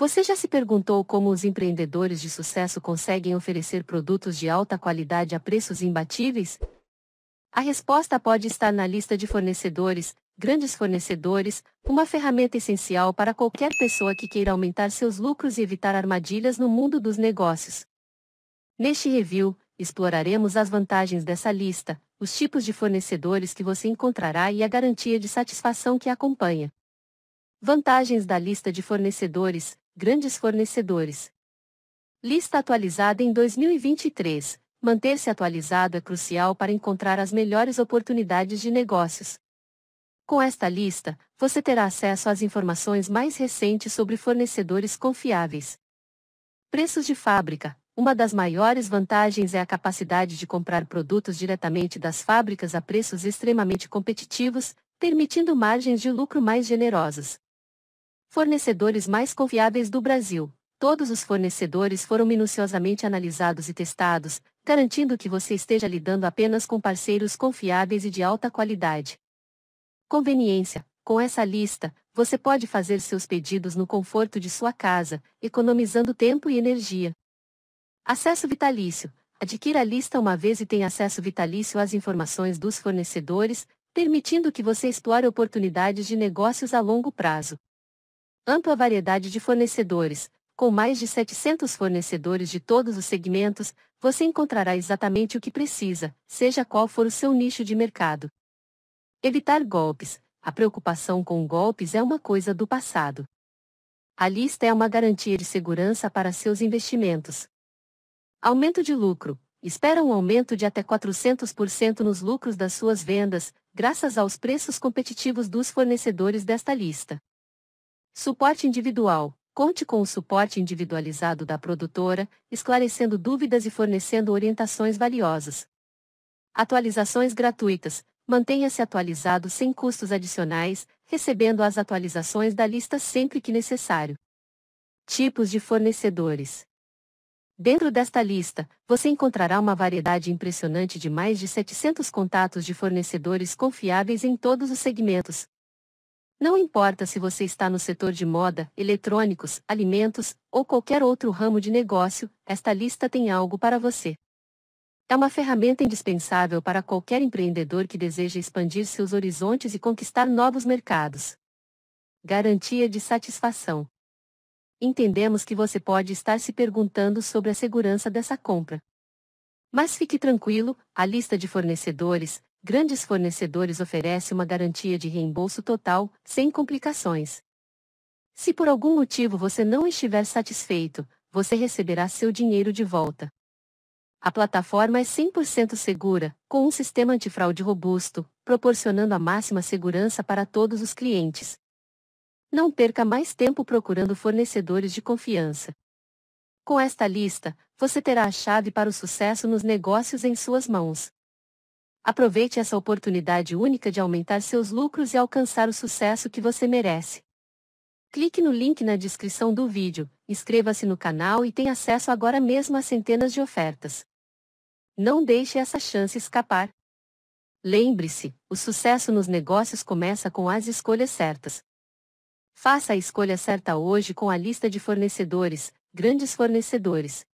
Você já se perguntou como os empreendedores de sucesso conseguem oferecer produtos de alta qualidade a preços imbatíveis? A resposta pode estar na lista de fornecedores, grandes fornecedores, uma ferramenta essencial para qualquer pessoa que queira aumentar seus lucros e evitar armadilhas no mundo dos negócios. Neste review, exploraremos as vantagens dessa lista, os tipos de fornecedores que você encontrará e a garantia de satisfação que acompanha. Vantagens da lista de fornecedores: grandes fornecedores. Lista atualizada em 2023. Manter-se atualizado é crucial para encontrar as melhores oportunidades de negócios. Com esta lista, você terá acesso às informações mais recentes sobre fornecedores confiáveis. Preços de fábrica. Uma das maiores vantagens é a capacidade de comprar produtos diretamente das fábricas a preços extremamente competitivos, permitindo margens de lucro mais generosas. Fornecedores mais confiáveis do Brasil. Todos os fornecedores foram minuciosamente analisados e testados, garantindo que você esteja lidando apenas com parceiros confiáveis e de alta qualidade. Conveniência: com essa lista, você pode fazer seus pedidos no conforto de sua casa, economizando tempo e energia. Acesso vitalício: adquira a lista uma vez e tenha acesso vitalício às informações dos fornecedores, permitindo que você explore oportunidades de negócios a longo prazo ampla variedade de fornecedores, com mais de 700 fornecedores de todos os segmentos, você encontrará exatamente o que precisa, seja qual for o seu nicho de mercado. Evitar golpes. A preocupação com golpes é uma coisa do passado. A lista é uma garantia de segurança para seus investimentos. Aumento de lucro. Espera um aumento de até 400% nos lucros das suas vendas, graças aos preços competitivos dos fornecedores desta lista. Suporte individual. Conte com o suporte individualizado da produtora, esclarecendo dúvidas e fornecendo orientações valiosas. Atualizações gratuitas. Mantenha-se atualizado sem custos adicionais, recebendo as atualizações da lista sempre que necessário. Tipos de fornecedores. Dentro desta lista, você encontrará uma variedade impressionante de mais de 700 contatos de fornecedores confiáveis em todos os segmentos, não importa se você está no setor de moda, eletrônicos, alimentos ou qualquer outro ramo de negócio, esta lista tem algo para você. É uma ferramenta indispensável para qualquer empreendedor que deseja expandir seus horizontes e conquistar novos mercados. Garantia de satisfação. Entendemos que você pode estar se perguntando sobre a segurança dessa compra. Mas fique tranquilo, a lista de fornecedores, Grandes fornecedores oferece uma garantia de reembolso total, sem complicações. Se por algum motivo você não estiver satisfeito, você receberá seu dinheiro de volta. A plataforma é 100% segura, com um sistema antifraude robusto, proporcionando a máxima segurança para todos os clientes. Não perca mais tempo procurando fornecedores de confiança. Com esta lista, você terá a chave para o sucesso nos negócios em suas mãos aproveite essa oportunidade única de aumentar seus lucros e alcançar o sucesso que você merece. Clique no link na descrição do vídeo, inscreva-se no canal e tenha acesso agora mesmo a centenas de ofertas. Não deixe essa chance escapar. Lembre-se, o sucesso nos negócios começa com as escolhas certas. Faça a escolha certa hoje com a lista de fornecedores, grandes fornecedores,